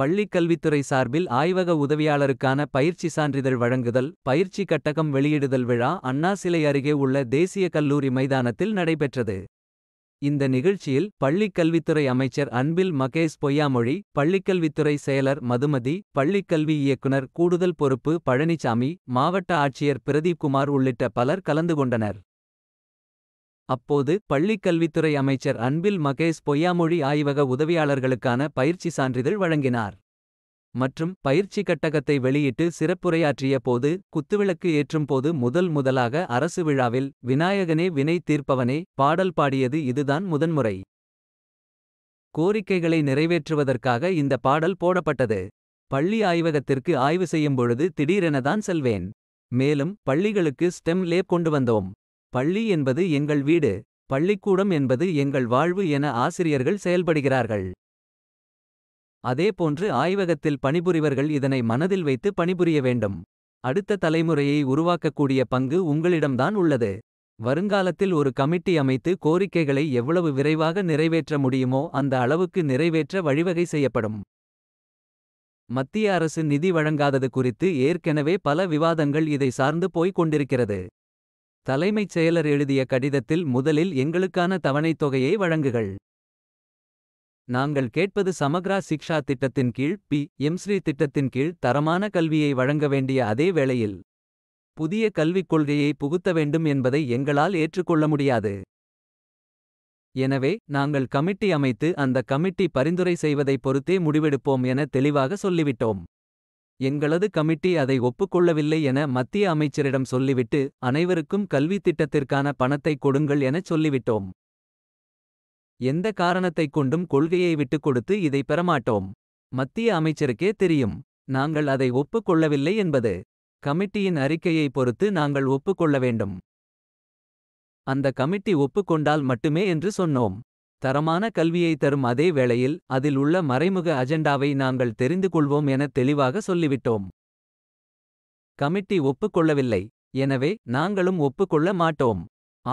பள்ளிக் கல்வித்துறை சார்பில் ஆய்வக உதவியாளருக்கான பயிற்சி சான்றிதழ் வழங்குதல் பயிற்சி கட்டகம் வெளியிடுதல் விழா அண்ணா சிலை அருகே உள்ள தேசிய கல்லூரி மைதானத்தில் நடைபெற்றது இந்த நிகழ்ச்சியில் பள்ளிக் கல்வித்துறை அமைச்சர் அன்பில் மகேஷ் பொய்யாமொழி பள்ளிக்கல்வித்துறை செயலர் மதுமதி பள்ளிக்கல்வி இயக்குனர் கூடுதல் பொறுப்பு பழனிசாமி மாவட்ட ஆட்சியர் பிரதீப்குமார் உள்ளிட்ட பலர் கலந்து கொண்டனர் அப்போது பள்ளிக்கல்வித்துறை அமைச்சர் அன்பில் மகேஷ் பொய்யாமொழி ஆய்வக உதவியாளர்களுக்கான பயிற்சி சான்றிதழ் வழங்கினார் மற்றும் பயிற்சி கட்டகத்தை வெளியிட்டு சிறப்புரையாற்றிய போது குத்துவிளக்கு ஏற்றும் போது முதல் முதலாக அரசு விழாவில் விநாயகனே வினை தீர்ப்பவனே பாடல் பாடியது இதுதான் முதன்முறை கோரிக்கைகளை நிறைவேற்றுவதற்காக இந்த பாடல் போடப்பட்டது பள்ளி ஆய்வகத்திற்கு ஆய்வு செய்யும்பொழுது திடீரெனதான் செல்வேன் மேலும் பள்ளிகளுக்கு ஸ்டெம் லேப் கொண்டு வந்தோம் பள்ளி என்பது எங்கள் வீடு பள்ளிக்கூடம் என்பது எங்கள் வாழ்வு என ஆசிரியர்கள் செயல்படுகிறார்கள் அதேபோன்று ஆய்வகத்தில் பணிபுரிவர்கள் இதனை மனதில் வைத்து பணிபுரிய வேண்டும் அடுத்த தலைமுறையை உருவாக்கக்கூடிய பங்கு உங்களிடம்தான் உள்ளது வருங்காலத்தில் ஒரு கமிட்டி அமைத்து கோரிக்கைகளை எவ்வளவு விரைவாக நிறைவேற்ற முடியுமோ அந்த அளவுக்கு நிறைவேற்ற வழிவகை செய்யப்படும் மத்திய அரசு நிதி வழங்காதது குறித்து ஏற்கெனவே பல விவாதங்கள் இதை சார்ந்து போய்க் கொண்டிருக்கிறது தலைமைச் செயலர் எழுதிய கடிதத்தில் முதலில் எங்களுக்கான தவணைத் தொகையை வழங்குகள் நாங்கள் கேட்பது சமக்ரா சிக்ஷா திட்டத்தின் கீழ் பி எம்ஸ்ரீ திட்டத்தின் கீழ் தரமான கல்வியை வழங்க வேண்டிய அதே வேளையில் புதிய கல்விக் கொள்கையை புகுத்த வேண்டும் என்பதை எங்களால் ஏற்றுக்கொள்ள முடியாது எனவே நாங்கள் கமிட்டி அமைத்து அந்த கமிட்டி பரிந்துரை செய்வதை பொறுத்தே முடிவெடுப்போம் என தெளிவாக சொல்லிவிட்டோம் எங்களது கமிட்டி அதை ஒப்புக்கொள்ளவில்லை என மத்திய அமைச்சரிடம் சொல்லிவிட்டு அனைவருக்கும் கல்வித் திட்டத்திற்கான பணத்தை கொடுங்கள் எனச் சொல்லிவிட்டோம் எந்த காரணத்தைக் கொண்டும் கொள்கையை விட்டுக் கொடுத்து இதை பெறமாட்டோம் மத்திய அமைச்சருக்கே தெரியும் நாங்கள் அதை ஒப்புக்கொள்ளவில்லை என்பது கமிட்டியின் அறிக்கையை பொறுத்து நாங்கள் ஒப்புக்கொள்ள வேண்டும் அந்த கமிட்டி ஒப்புக்கொண்டால் மட்டுமே என்று சொன்னோம் தரமான கல்வியை தரும் அதே வேளையில் அதில் உள்ள மறைமுக அஜெண்டாவை நாங்கள் தெரிந்து கொள்வோம் என தெளிவாக சொல்லிவிட்டோம் கமிட்டி ஒப்புக்கொள்ளவில்லை எனவே நாங்களும் ஒப்புக்கொள்ள மாட்டோம்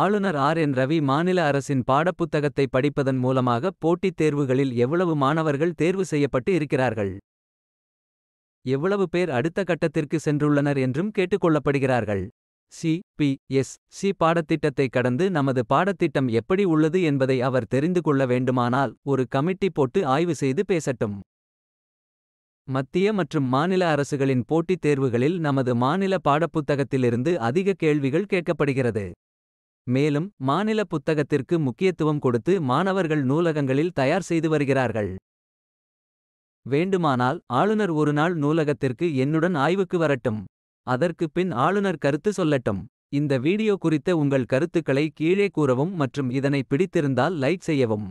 ஆளுநர் ஆர் என் ரவி மாநில அரசின் பாடப்புத்தகத்தை படிப்பதன் மூலமாக போட்டித் தேர்வுகளில் எவ்வளவு மாணவர்கள் தேர்வு செய்யப்பட்டு இருக்கிறார்கள் எவ்வளவு பேர் அடுத்த கட்டத்திற்கு சென்றுள்ளனர் என்றும் கேட்டுக்கொள்ளப்படுகிறார்கள் சி. பி. எஸ். சி பாடத்திட்டத்தை கடந்து நமது பாடத்திட்டம் எப்படி உள்ளது என்பதை அவர் தெரிந்து கொள்ள வேண்டுமானால் ஒரு கமிட்டி போட்டு ஆய்வு செய்து பேசட்டும். மத்திய மற்றும் மாநில அரசுகளின் போட்டித் தேர்வுகளில் நமது மாநில பாடப்புத்தகத்திலிருந்து அதிக கேள்விகள் கேட்கப்படுகிறது. மேலும் மாநில புத்தகத்திற்கு முக்கியத்துவம் கொடுத்து மாணவர்கள் நூலகங்களில் தயார் செய்து வருகிறார்கள். வேண்டுமானால் ஆளுநர் ஒருநாள் நூலகத்திற்கு என்னுடன் ஆய்வுக்கு வரட்டும். அதற்கு பின் ஆளுநர் கருத்து சொல்லட்டும் இந்த வீடியோ குறித்த உங்கள் கருத்துக்களை கீழே கூறவும் மற்றும் இதனை பிடித்திருந்தால் லைக் செய்யவும்